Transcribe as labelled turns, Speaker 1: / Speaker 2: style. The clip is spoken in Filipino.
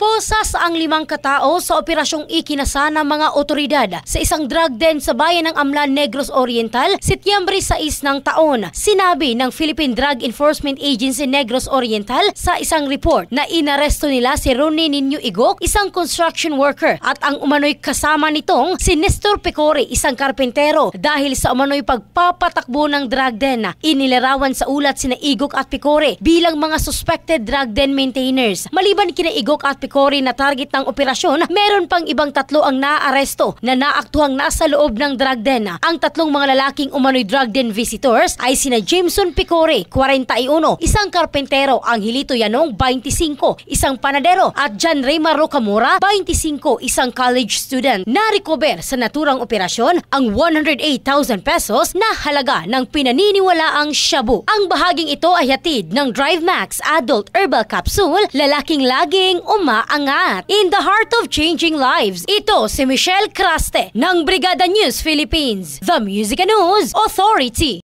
Speaker 1: Posas ang limang katao sa operasyong ikinasa ng mga otoridad sa isang drug den sa bayan ng Amlan Negros Oriental, Setyembre 6 ng taon. Sinabi ng Philippine Drug Enforcement Agency Negros Oriental sa isang report na inaresto nila si Ronnie Ninyo Igok, isang construction worker, at ang umano'y kasama nitong si Nestor Pecore, isang karpentero, dahil sa umano'y pagpapatakbo ng drug den. Inilarawan sa ulat sina Igok at Pecore bilang mga suspected drug den maintainers. Maliban kina Igok at Pecore, Cory na target ng operasyon, meron pang ibang tatlo ang naaresto na naaktuhang nasa loob ng drug den. Ang tatlong mga lalaking umano'y drug den visitors ay sina Jameson Picore, 41, isang karpentero, Hilito Yanong, 25, isang panadero at John Raymar Rocamora, 25, isang college student. Narecover sa naturang operasyon ang 108,000 pesos na halaga ng pinaniniwalaang shabu. Ang bahaging ito ay hatid ng DriveMax Adult Herbal Capsule, lalaking laging uma angat. In the heart of changing lives, ito si Michelle Craste ng Brigada News Philippines, the Music and News Authority.